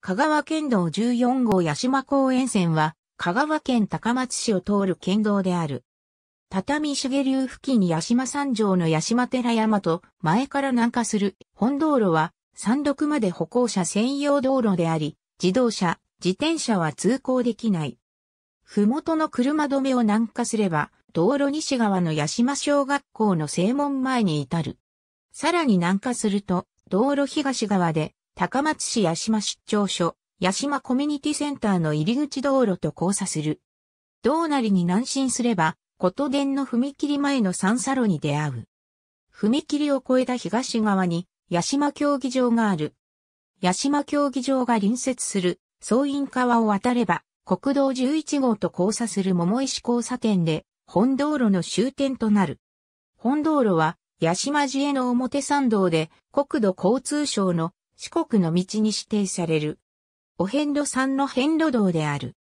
香川県道14号八島公園線は、香川県高松市を通る県道である。畳重流付近八島山上の八島寺山と前から南下する本道路は山麓まで歩行者専用道路であり、自動車、自転車は通行できない。麓の車止めを南下すれば、道路西側の八島小学校の正門前に至る。さらに南下すると、道路東側で高松市八島出張所、八島コミュニティセンターの入り口道路と交差する。道なりに南進すれば、琴殿の踏切前の三差路に出会う。踏切を越えた東側に、八島競技場がある。八島競技場が隣接する、総員川を渡れば、国道11号と交差する桃石交差点で、本道路の終点となる。本道路は、八島寺への表参道で、国土交通省の四国の道に指定される。お遍路さんの遍路道である。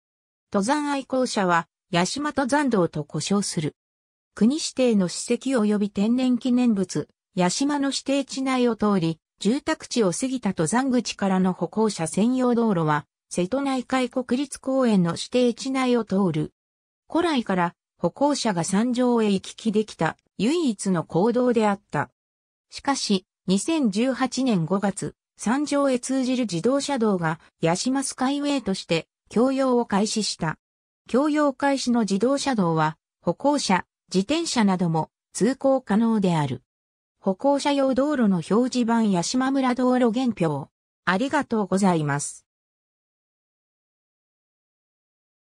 登山愛好者は、八島登山道と呼称する。国指定の史跡及び天然記念物、八島の指定地内を通り、住宅地を過ぎた登山口からの歩行者専用道路は、瀬戸内海国立公園の指定地内を通る。古来から歩行者が山上へ行き来できた唯一の行動であった。しかし、2018年5月、山上へ通じる自動車道が八島スカイウェイとして供用を開始した。供用開始の自動車道は歩行者、自転車なども通行可能である。歩行者用道路の表示板八島村道路原表。ありがとうございます。